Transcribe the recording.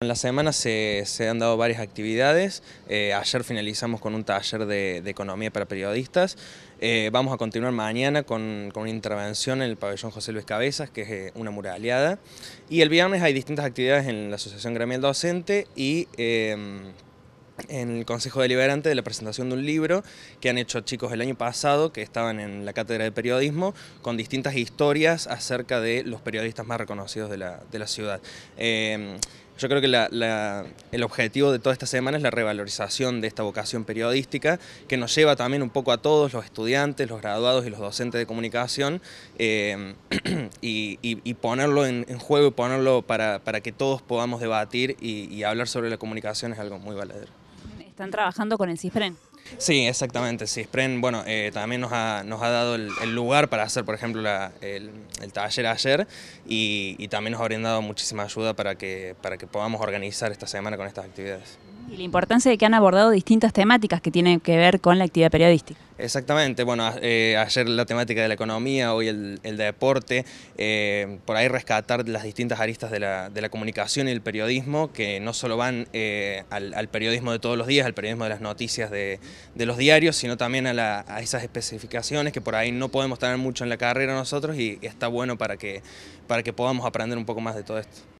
En la semana se, han dado varias actividades, eh, ayer finalizamos con un taller de, economía para periodistas, eh, vamos a continuar mañana con, una intervención en el pabellón José Luis Cabezas, que es eh, una muraleada, y el viernes hay distintas actividades en la Asociación Gremial Docente y em, en el Consejo Deliberante de la presentación de un libro que han hecho chicos el año pasado que estaban en la Cátedra de Periodismo con distintas historias acerca de los periodistas más reconocidos de la, ciudad. Em, yo creo que el objetivo de toda esta semana es la revalorización de esta vocación periodística, que nos lleva también un poco a todos los estudiantes, los graduados y los docentes de comunicación, eh, y, ponerlo en, juego juego, ponerlo para, que todos podamos debatir y, hablar sobre la comunicación es algo muy valedero. ¿Están trabajando con el CISPREN? Sí, exactamente. Sí, Spren, bueno, eh, también nos ha, dado el, lugar para hacer, por ejemplo, el, taller ayer y, también nos ha brindado muchísima ayuda para que, para que podamos organizar esta semana con estas actividades. Y la importancia de que han abordado distintas temáticas que tienen que ver con la actividad periodística. Exactamente, bueno, eh, ayer la temática de la economía, hoy el, deporte, eh, por ahí rescatar las distintas aristas de la, comunicación y el periodismo, que no solo van eh, al, periodismo de todos los días, al periodismo de las noticias de, los diarios, sino también a, esas especificaciones que por ahí no podemos tener mucho en la carrera nosotros y, y está bueno para que, para que podamos aprender un poco más de todo esto.